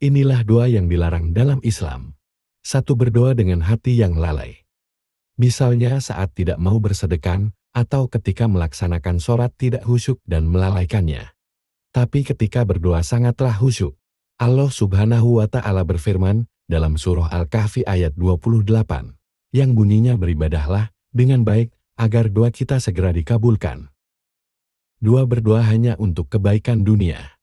Inilah doa yang dilarang dalam Islam. Satu berdoa dengan hati yang lalai. Misalnya saat tidak mau bersedekan atau ketika melaksanakan sorat tidak khusyuk dan melalaikannya. Tapi ketika berdoa sangatlah khusyuk. Allah subhanahu wa ta'ala berfirman dalam surah Al-Kahfi ayat 28 yang bunyinya beribadahlah dengan baik agar doa kita segera dikabulkan. Dua berdoa hanya untuk kebaikan dunia.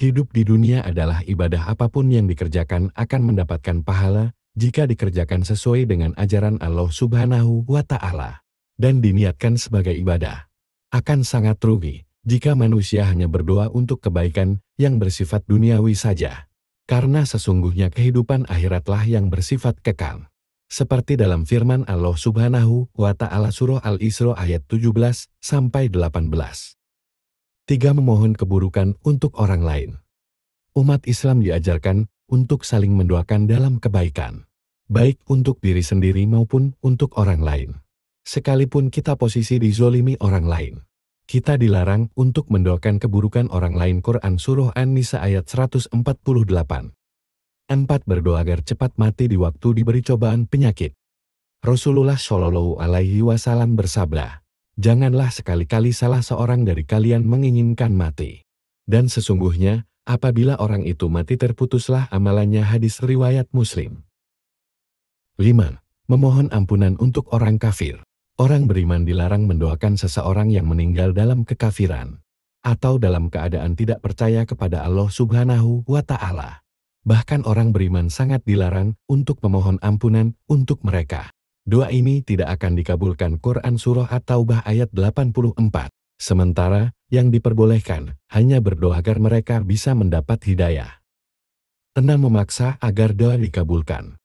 Hidup di dunia adalah ibadah apapun yang dikerjakan akan mendapatkan pahala jika dikerjakan sesuai dengan ajaran Allah Subhanahu wa Ta'ala dan diniatkan sebagai ibadah. Akan sangat rugi jika manusia hanya berdoa untuk kebaikan yang bersifat duniawi saja, karena sesungguhnya kehidupan akhiratlah yang bersifat kekal. Seperti dalam firman Allah Subhanahu wa Ta'ala Surah Al-Isra ayat 17 sampai 18. Tiga memohon keburukan untuk orang lain. Umat Islam diajarkan untuk saling mendoakan dalam kebaikan, baik untuk diri sendiri maupun untuk orang lain. Sekalipun kita posisi dizolimi orang lain, kita dilarang untuk mendoakan keburukan orang lain. Quran Surah An-Nisa ayat 148. Empat berdoa agar cepat mati di waktu diberi cobaan penyakit. Rasulullah Shallallahu Alaihi Wasallam bersabda, janganlah sekali-kali salah seorang dari kalian menginginkan mati. Dan sesungguhnya, apabila orang itu mati terputuslah amalannya hadis riwayat Muslim. 5. Memohon ampunan untuk orang kafir. Orang beriman dilarang mendoakan seseorang yang meninggal dalam kekafiran atau dalam keadaan tidak percaya kepada Allah Subhanahu wa taala. Bahkan orang beriman sangat dilarang untuk memohon ampunan untuk mereka. Doa ini tidak akan dikabulkan Quran Surah At-Taubah ayat 84. Sementara, yang diperbolehkan hanya berdoa agar mereka bisa mendapat hidayah. Tenang memaksa agar doa dikabulkan.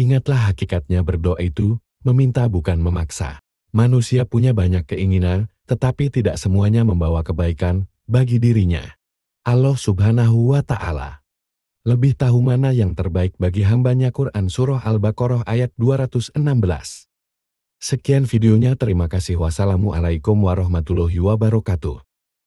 Ingatlah hakikatnya berdoa itu, meminta bukan memaksa. Manusia punya banyak keinginan, tetapi tidak semuanya membawa kebaikan bagi dirinya. Allah subhanahu wa ta'ala lebih tahu mana yang terbaik bagi hambanya Quran Surah Al-Baqarah ayat 216. Sekian videonya terima kasih wassalamualaikum warahmatullahi wabarakatuh.